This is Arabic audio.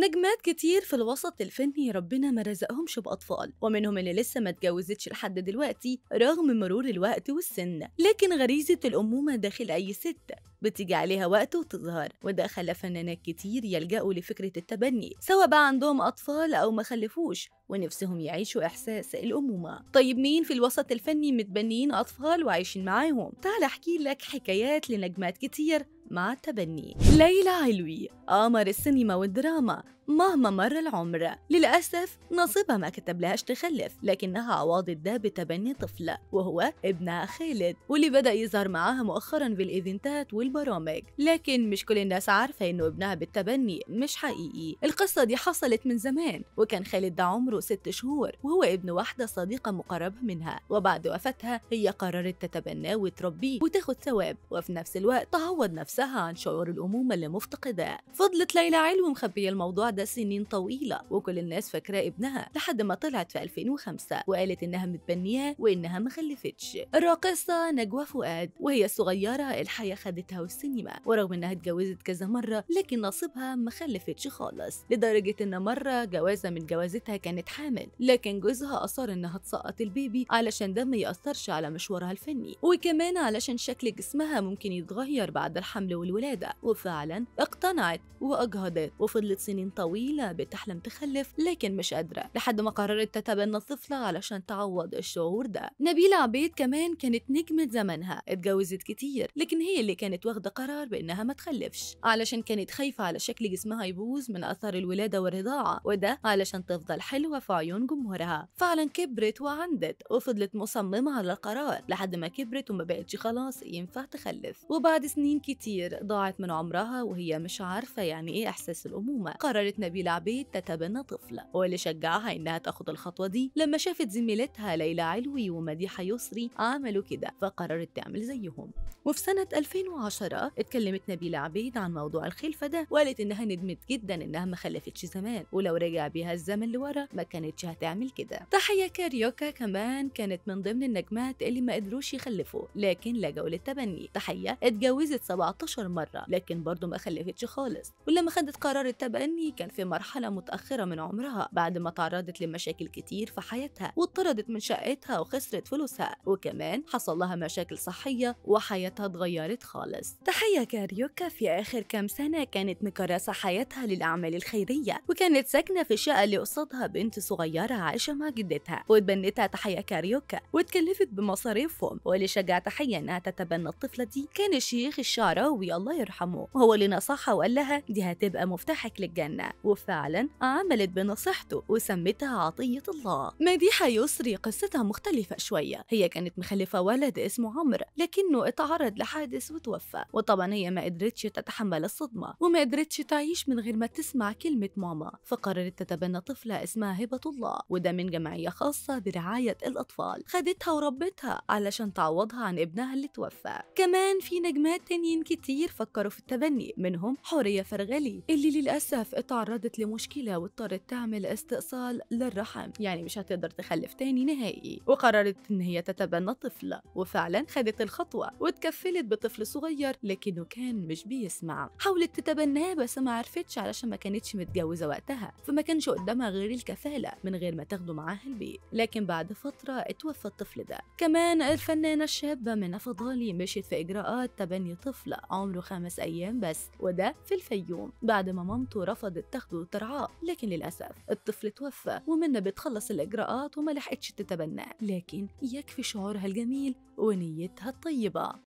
نجمات كتير في الوسط الفني ربنا ما رزقهمش بأطفال ومنهم اللي لسه ما اتجوزتش لحد دلوقتي رغم مرور الوقت والسن لكن غريزة الأمومة داخل أي ست بتيجي عليها وقت وتظهر وده خلى فنانات كتير يلجأوا لفكرة التبني سواء بقى عندهم أطفال أو ما خلفوش ونفسهم يعيشوا إحساس الأمومة طيب مين في الوسط الفني متبنيين أطفال وعايشين معاهم؟ تعال أحكي لك حكايات لنجمات كتير مع التبني ليلى علوي قمر السينما والدراما مهما مر العمر للأسف نصيبها ما كتب لهاش تخلف لكنها عوضت ده بتبني طفل وهو ابنها خالد واللي بدأ يظهر معاها مؤخرا في الإيفنتات والبرامج لكن مش كل الناس عارفة إنه ابنها بالتبني مش حقيقي القصة دي حصلت من زمان وكان خالد ده عمره ست شهور وهو ابن واحدة صديقة مقربة منها وبعد وفاتها هي قررت تتبناه وتربيه وتاخد ثواب وفي نفس الوقت تعوض نفسها عن شعور الأمومة اللي مفتقداه فضلت ليلى علو مخبية الموضوع ده سنين طويلة وكل الناس فاكراه ابنها لحد ما طلعت في 2005 وقالت إنها متبنياه وإنها ما خلفتش الراقصة نجوى فؤاد وهي صغيرة الحياة خدتها والسينما ورغم إنها اتجوزت كذا مرة لكن نصيبها ما خلفتش خالص لدرجة إن مرة جوازة من جوازتها كانت حامل لكن جوزها أصر إنها تسقط البيبي علشان ده ما يأثرش على مشوارها الفني وكمان علشان شكل جسمها ممكن يتغير بعد الحمل والولادة وفعلا اقتنعت وأجهضت وفضلت سنين طويلة بتحلم تخلف لكن مش قادرة لحد ما قررت تتبنى الطفلة علشان تعوض الشعور ده نبيلة عبيد كمان كانت نجمة زمنها اتجوزت كتير لكن هي اللي كانت واخدة قرار بإنها ما تخلفش علشان كانت خايفة على شكل جسمها يبوظ من أثر الولادة والرضاعة وده علشان تفضل حلوة صفايون جمهورها فعلا كبرت وعندت وفضلت مصممة على القرار لحد ما كبرت وما بقتش خلاص ينفع تخلف وبعد سنين كتير ضاعت من عمرها وهي مش عارفة يعني ايه احساس الامومة قررت نبيلة عبيد تتبنى طفلة واللي شجعها انها تاخد الخطوة دي لما شافت زميلتها ليلى علوي ومديحة يسري عملوا كده فقررت تعمل زيهم وفي سنة 2010 اتكلمت نبيلة عبيد عن موضوع الخلفة ده وقالت انها ندمت جدا انها ما خلفتش زمان ولو رجع بيها الزمن لورا ما كانت جهة تعمل كده تحية كاريوكا كمان كانت من ضمن النجمات اللي ما قدروش يخلفوا لكن لجوا للتبني تحية اتجوزت 17 مرة لكن برضه ما خلفتش خالص ولما خدت قرار التبني كان في مرحلة متأخرة من عمرها بعد ما تعرضت لمشاكل كتير في حياتها واتطردت من شقتها وخسرت فلوسها وكمان حصل لها مشاكل صحية وحياتها اتغيرت خالص تحية كاريوكا في آخر كام سنة كانت مكرسة حياتها للأعمال الخيرية وكانت ساكنة في الشقة اللي قصادها بنت بنت صغيرة عايشة مع جدتها وتبنتها تحية كاريوكا واتكلفت بمصاريفهم واللي شجع تحية إنها تتبنى الطفلة دي كان الشيخ الشعراوي الله يرحمه وهو اللي نصحها وقال لها دي هتبقى مفتاحك للجنة وفعلا عملت بنصيحته وسمتها عطية الله مديحة يسري قصتها مختلفة شوية هي كانت مخلفة ولد اسمه عمرو لكنه اتعرض لحادث وتوفى وطبعا هي ما قدرتش تتحمل الصدمة وما قدرتش تعيش من غير ما تسمع كلمة ماما فقررت تتبنى طفلة اسمها هبة الله وده من جمعية خاصة برعاية الأطفال خدتها وربتها علشان تعوضها عن ابنها اللي توفى كمان في نجمات تانيين كتير فكروا في التبني منهم حورية فرغلي اللي للأسف اتعرضت لمشكلة واضطرت تعمل استئصال للرحم يعني مش هتقدر تخلف تاني نهائي وقررت إن هي تتبنى طفل وفعلا خدت الخطوة واتكفلت بطفل صغير لكنه كان مش بيسمع حاولت تتبناه بس ما عرفتش علشان ما كانتش متجوزة وقتها فما كانش قدامها غير الكفاءة سهلة من غير ما تاخده معاها البيت لكن بعد فترة اتوفى الطفل ده كمان الفنانة الشابة منى فضالي مشيت في إجراءات تبني طفل عمره خمس أيام بس وده في الفيوم بعد ما مامته رفضت تاخده وترعاه لكن للأسف الطفل اتوفى ومنى بتخلص الإجراءات وما لحقتش تتبناه لكن يكفي شعورها الجميل ونيتها الطيبة